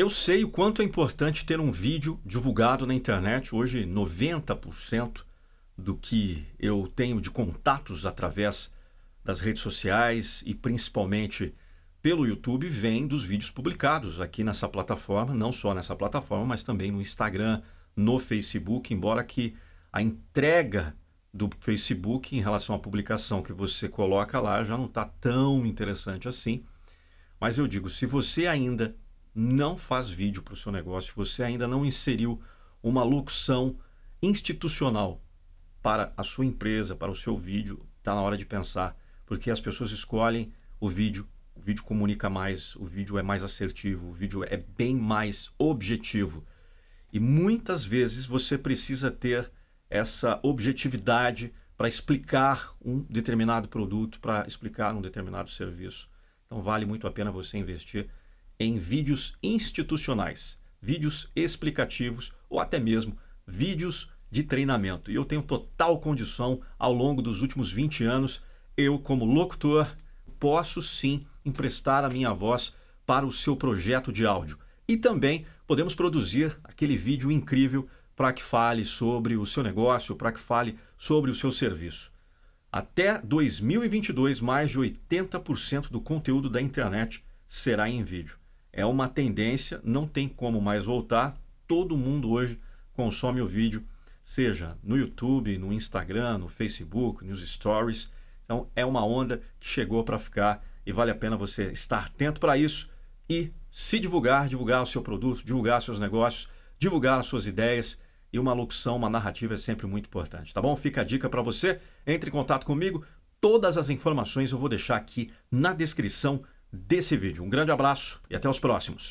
Eu sei o quanto é importante ter um vídeo divulgado na internet. Hoje, 90% do que eu tenho de contatos através das redes sociais e principalmente pelo YouTube vem dos vídeos publicados aqui nessa plataforma, não só nessa plataforma, mas também no Instagram, no Facebook, embora que a entrega do Facebook em relação à publicação que você coloca lá já não está tão interessante assim. Mas eu digo, se você ainda não faz vídeo para o seu negócio, você ainda não inseriu uma locução institucional para a sua empresa, para o seu vídeo, está na hora de pensar, porque as pessoas escolhem o vídeo, o vídeo comunica mais, o vídeo é mais assertivo, o vídeo é bem mais objetivo. E muitas vezes você precisa ter essa objetividade para explicar um determinado produto, para explicar um determinado serviço. Então vale muito a pena você investir em vídeos institucionais, vídeos explicativos ou até mesmo vídeos de treinamento. E eu tenho total condição, ao longo dos últimos 20 anos, eu, como locutor, posso sim emprestar a minha voz para o seu projeto de áudio. E também podemos produzir aquele vídeo incrível para que fale sobre o seu negócio, para que fale sobre o seu serviço. Até 2022, mais de 80% do conteúdo da internet será em vídeo é uma tendência, não tem como mais voltar. Todo mundo hoje consome o vídeo, seja no YouTube, no Instagram, no Facebook, nos stories. Então é uma onda que chegou para ficar e vale a pena você estar atento para isso e se divulgar, divulgar o seu produto, divulgar seus negócios, divulgar as suas ideias e uma locução, uma narrativa é sempre muito importante, tá bom? Fica a dica para você, entre em contato comigo. Todas as informações eu vou deixar aqui na descrição desse vídeo. Um grande abraço e até os próximos.